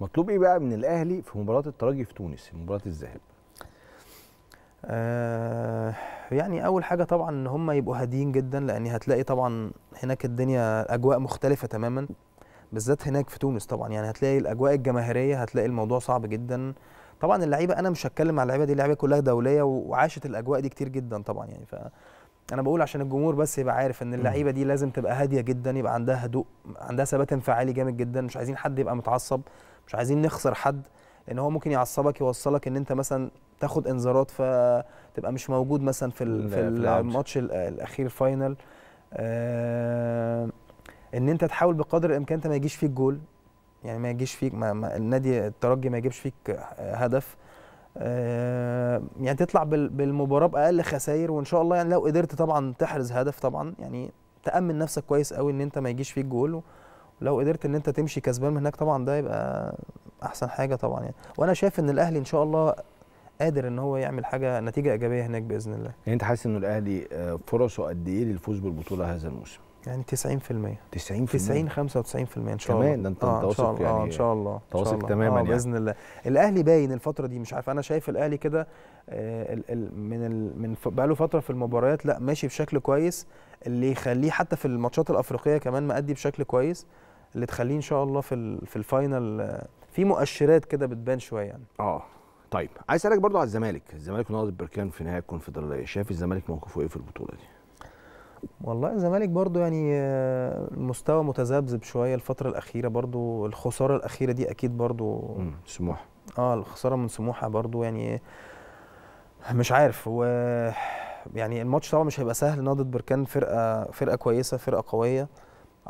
مطلوب ايه بقى من الاهلي في مباراه الترجي في تونس مباراه الذهاب آه يعني اول حاجه طبعا ان هم يبقوا هاديين جدا لان هتلاقي طبعا هناك الدنيا اجواء مختلفه تماما بالذات هناك في تونس طبعا يعني هتلاقي الاجواء الجماهيريه هتلاقي الموضوع صعب جدا طبعا اللعيبه انا مش هتكلم على اللعيبه دي اللعيبه كلها دوليه وعاشت الاجواء دي كتير جدا طبعا يعني ف انا بقول عشان الجمهور بس يبقى عارف ان اللعيبه دي لازم تبقى هاديه جدا يبقى عندها هدوء عندها ثبات انفعالي جامد جدا مش عايزين حد يبقى متعصب مش عايزين نخسر حد لان هو ممكن يعصبك يوصلك ان انت مثلا تاخد انذارات فتبقى مش موجود مثلا في في الماتش الاخير فاينل آه، ان انت تحاول بقدر الامكان انت ما يجيش فيك جول يعني ما يجيش فيك ما ما النادي الترجي ما يجيبش فيك آه، هدف آه، يعني تطلع بالمباراه باقل خسائر وان شاء الله يعني لو قدرت طبعا تحرز هدف طبعا يعني تامن نفسك كويس قوي ان انت ما يجيش فيك جول لو قدرت ان انت تمشي كسبان من هناك طبعا ده يبقى احسن حاجه طبعا يعني وانا شايف ان الاهلي ان شاء الله قادر ان هو يعمل حاجه نتيجه ايجابيه هناك باذن الله يعني انت حاسس ان الاهلي آه، فرصه قد ايه للفوز بالبطوله هذا الموسم يعني 90% 90% 90 95% ان شاء الله كمان ده انت آه متواصل يعني اه ان شاء الله متواصل تماما آه يعني باذن الله الاهلي باين الفتره دي مش عارف انا شايف الاهلي كده آه، من ال من بقى له فتره في المباريات لا ماشي بشكل كويس اللي يخليه حتى في الماتشات الافريقيه كمان مأدي بشكل كويس اللي تخليه ان شاء الله في في الفاينل في مؤشرات كده بتبان شويه يعني اه طيب عايز اسالك برضو على الزمالك الزمالك ونقط البركان في نهائي الكونفدراليه شايف الزمالك موقفه ايه في البطوله دي والله الزمالك برضو يعني المستوى آه، متذبذب شويه الفتره الاخيره برضو الخساره الاخيره دي اكيد برضو سموح سموحه اه الخساره من سموحه برضو يعني آه، مش عارف و يعني الماتش طبعا مش هيبقى سهل نهضه بركان فرقه فرقه كويسه فرقه قويه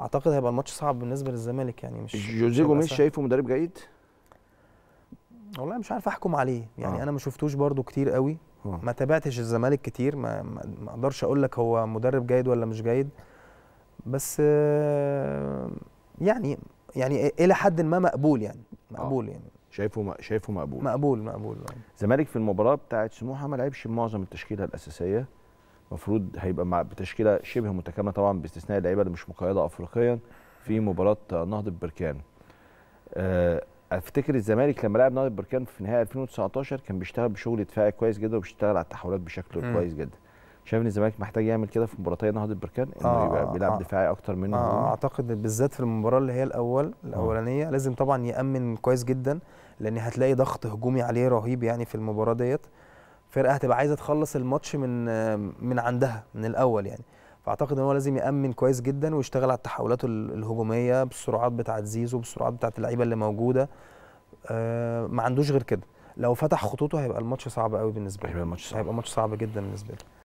اعتقد هيبقى الماتش صعب بالنسبه للزمالك يعني مش جوزيه جوميز شايفه مدرب جيد والله مش عارف احكم عليه يعني آه. انا ما شفتوش برده كتير قوي آه. ما تابعتش الزمالك كتير ما ما اقدرش اقول لك هو مدرب جيد ولا مش جيد بس يعني يعني الى حد ما مقبول يعني آه. مقبول آه. يعني شايفه شايفه مقبول مقبول مقبول الزمالك آه. في المباراه بتاعت سموحه ما لعبش معظم التشكيله الاساسيه المفروض هيبقى مع بتشكيله شبه متكامله طبعا باستثناء اللعيبه اللي مش مقيده افريقيا في مباراه نهضه بركان آه، افتكر الزمالك لما لعب نهضه بركان في نهائي 2019 كان بيشتغل بشغل دفاعي كويس جدا وبيشتغل على التحولات بشكل م. كويس جدا شايف ان الزمالك محتاج يعمل كده في مباراتي نهضه بركان انه آه يبقى آه، بيلعب آه دفاعي اكتر منه آه اعتقد بالذات في المباراه اللي هي الاول آه. الاولانيه آه لازم طبعا يامن كويس جدا لان هتلاقي ضغط هجومي عليه رهيب يعني في المباراه ديت فرقه هتبقى عايزه تخلص الماتش من من عندها من الاول يعني فاعتقد ان هو لازم يامن كويس جدا ويشتغل على التحولات الهجوميه بالسرعات بتاعه زيزو بالسرعات بتاعه اللعيبه اللي موجوده آه، ما عندوش غير كده لو فتح خطوطه هيبقى الماتش صعب قوي بالنسبه له هيبقى الماتش صعب هيبقى ماتش صعب جدا بالنسبه له